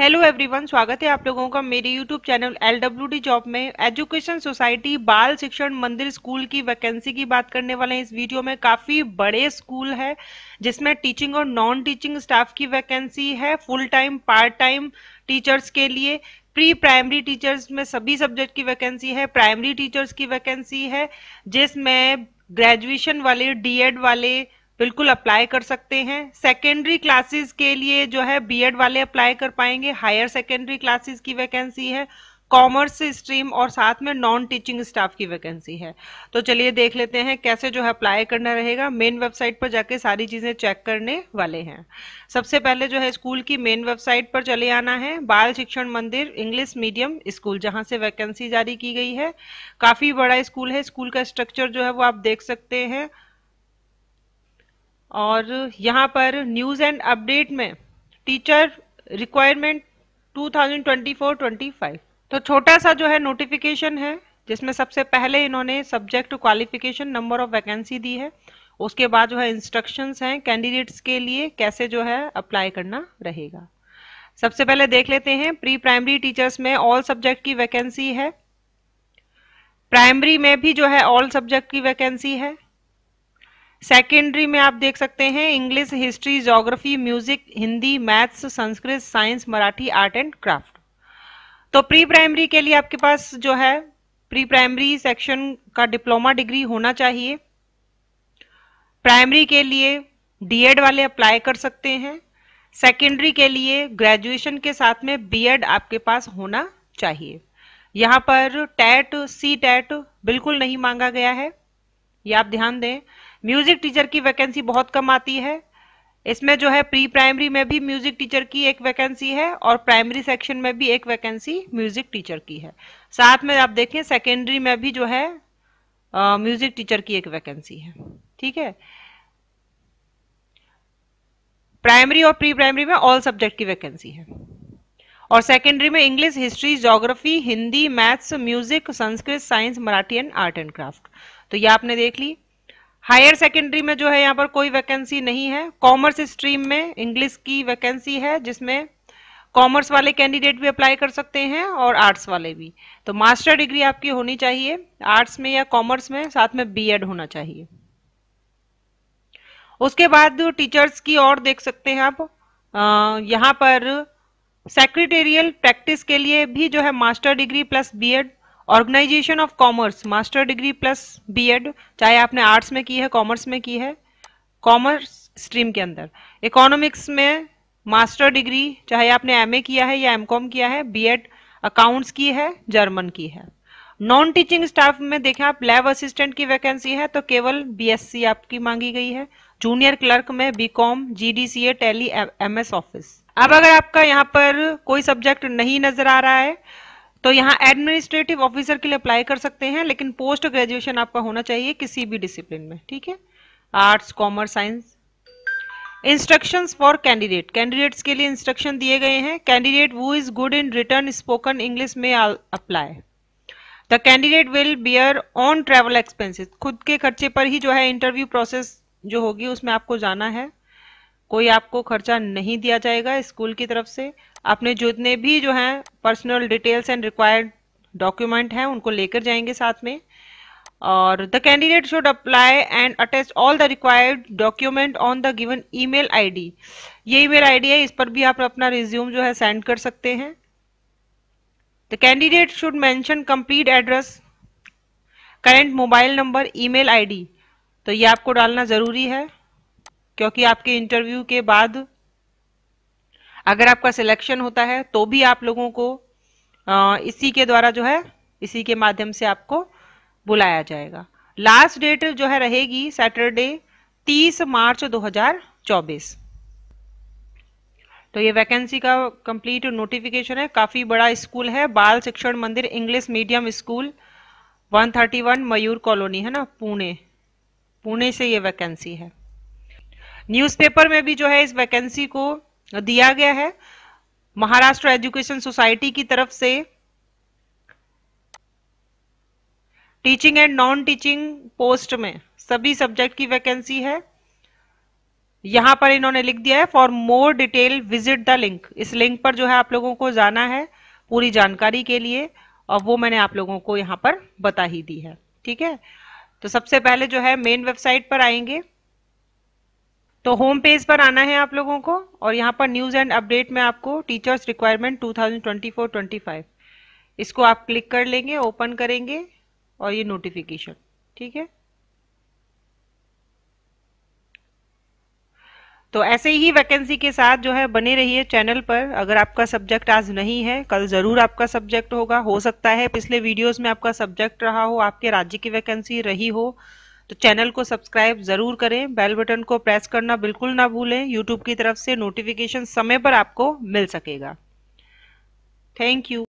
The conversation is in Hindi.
हेलो एवरीवन स्वागत है आप लोगों का मेरे YouTube channel L W D job में एजुकेशन सोसाइटी बाल शिक्षण मंदिर स्कूल की वैकेंसी की बात करने वाले हैं इस वीडियो में काफ़ी बड़े स्कूल है जिसमें टीचिंग और नॉन टीचिंग स्टाफ की वैकेंसी है full time part time teachers के लिए प्री प्राइमरी टीचर्स में सभी सब्जेक्ट की वैकेंसी है प्राइमरी टीचर्स की वैकेंसी है जिसमें ग्रेजुएशन वाले डी वाले बिल्कुल अप्लाई कर सकते हैं सेकेंडरी क्लासेस के लिए जो है बीएड वाले अप्लाई कर पाएंगे हायर सेकेंडरी क्लासेस की वैकेंसी है कॉमर्स स्ट्रीम और साथ में नॉन टीचिंग स्टाफ की वैकेंसी है तो चलिए देख लेते हैं कैसे जो है अप्लाई करना रहेगा मेन वेबसाइट पर जाके सारी चीज़ें चेक करने वाले हैं सबसे पहले जो है स्कूल की मेन वेबसाइट पर चले आना है Bal Shikshan Mandir English medium school जहां से वैकेंसी जारी की गई है काफ़ी बड़ा स्कूल है स्कूल का स्ट्रक्चर जो है वो आप देख सकते हैं और यहाँ पर न्यूज़ एंड अपडेट में टीचर रिक्वायरमेंट 2024-25 तो छोटा सा जो है नोटिफिकेशन है जिसमें सबसे पहले इन्होंने subject qualification number of vacancy दी है उसके बाद जो है इंस्ट्रक्शंस हैं कैंडिडेट्स के लिए कैसे जो है अप्लाई करना रहेगा सबसे पहले देख लेते हैं प्री प्राइमरी टीचर्स में ऑल सब्जेक्ट की वैकेंसी है प्राइमरी में भी जो है ऑल सब्जेक्ट की वैकेंसी है सेकेंडरी में आप देख सकते हैं English history geography music Hindi maths Sanskrit science Marathi art and craft तो प्री प्राइमरी के लिए आपके पास जो है प्री प्राइमरी सेक्शन का डिप्लोमा डिग्री होना चाहिए प्राइमरी के लिए डीएड वाले अप्लाई कर सकते हैं सेकेंडरी के लिए ग्रेजुएशन के साथ में बीएड आपके पास होना चाहिए यहाँ पर टैट सी टैट बिल्कुल नहीं मांगा गया है ये आप ध्यान दें म्यूजिक टीचर की वैकेंसी बहुत कम आती है इसमें जो है प्री प्राइमरी में भी म्यूजिक टीचर की एक वैकेंसी है और प्राइमरी सेक्शन में भी एक वैकेंसी म्यूजिक टीचर की है साथ में आप देखें सेकेंडरी में भी जो है म्यूजिक टीचर की एक वैकेंसी है ठीक है प्राइमरी और प्री प्राइमरी में ऑल सब्जेक्ट की वैकेंसी है और सेकेंडरी में English history geography Hindi maths music Sanskrit science Marathi and art and craft तो ये आपने देख ली हायर सेकेंडरी में जो है यहाँ पर कोई वैकेंसी नहीं है कॉमर्स स्ट्रीम में इंग्लिश की वैकेंसी है जिसमें कॉमर्स वाले कैंडिडेट भी अप्लाई कर सकते हैं और आर्ट्स वाले भी तो मास्टर डिग्री आपकी होनी चाहिए आर्ट्स में या कॉमर्स में साथ में बीएड होना चाहिए उसके बाद टीचर्स की और देख सकते हैं आप यहाँ पर सेक्रेटेरियल प्रैक्टिस के लिए भी जो है master degree plus BEd organisation of commerce master degree plus BEd चाहे आपने आर्ट्स में की है कॉमर्स में की है कॉमर्स स्ट्रीम के अंदर इकोनॉमिक्स में मास्टर डिग्री चाहे आपने एमए किया है या एमकॉम किया है बीएड अकाउंट्स की है जर्मन की है नॉन टीचिंग स्टाफ में देखें आप लैब असिस्टेंट की वैकेंसी है तो केवल बीएससी आपकी मांगी गई है जूनियर क्लर्क में BCom GDCA M MS office अब अगर आपका यहाँ पर कोई सब्जेक्ट नहीं नजर आ रहा है तो यहाँ एडमिनिस्ट्रेटिव ऑफिसर के लिए अप्लाई कर सकते हैं लेकिन पोस्ट ग्रेजुएशन आपका होना चाहिए किसी भी डिसिप्लिन में ठीक है arts commerce science instructions for candidate candidates के लिए इंस्ट्रक्शन दिए गए हैं कैंडिडेट वो is good in written spoken English में apply the candidate will bear on travel expenses खुद के खर्चे पर ही जो है इंटरव्यू प्रोसेस जो होगी उसमें आपको जाना है कोई आपको खर्चा नहीं दिया जाएगा स्कूल की तरफ से अपने जितने भी जो हैं personal details and required document हैं उनको लेकर जाएंगे साथ में और the candidate should apply and attest all the required document on the given email ID ये ईमेल आईडी है इस पर भी आप अपना रिज्यूम जो है सेंड कर सकते हैं the candidate should mention complete address current mobile number I D तो ये आपको डालना ज़रूरी है क्योंकि आपके इंटरव्यू के बाद अगर आपका सिलेक्शन होता है तो भी आप लोगों को आ, इसी के द्वारा जो है इसी के माध्यम से आपको बुलाया जाएगा लास्ट डेट जो है रहेगी सैटरडे 30 मार्च 2024 तो ये वैकेंसी का कंप्लीट नोटिफिकेशन है काफ़ी बड़ा स्कूल है Bal Shikshan Mandir English medium school 131 Mayur colony है ना पुणे पुणे से ये वैकेंसी है न्यूज़पेपर में भी जो है इस वैकेंसी को दिया गया है महाराष्ट्र एजुकेशन सोसाइटी की तरफ से teaching and non teaching post में सभी सब्जेक्ट की वैकेंसी है यहां पर इन्होंने लिख दिया है for more detail visit the link इस लिंक पर जो है आप लोगों को जाना है पूरी जानकारी के लिए और वो मैंने आप लोगों को यहां पर बता ही दी है ठीक है तो सबसे पहले जो है मेन वेबसाइट पर आएंगे तो होम पेज पर आना है आप लोगों को और यहाँ पर न्यूज़ एंड अपडेट में आपको टीचर्स रिक्वायरमेंट 2024-25 इसको आप क्लिक कर लेंगे ओपन करेंगे और ये नोटिफिकेशन ठीक है तो ऐसे ही वैकेंसी के साथ जो है बने रहिए चैनल पर अगर आपका सब्जेक्ट आज नहीं है कल ज़रूर आपका सब्जेक्ट होगा हो सकता है पिछले वीडियोस में आपका सब्जेक्ट रहा हो आपके राज्य की वैकेंसी रही हो तो चैनल को सब्सक्राइब ज़रूर करें बेल बटन को प्रेस करना बिल्कुल ना भूलें यूट्यूब की तरफ से नोटिफिकेशन समय पर आपको मिल सकेगा थैंक यू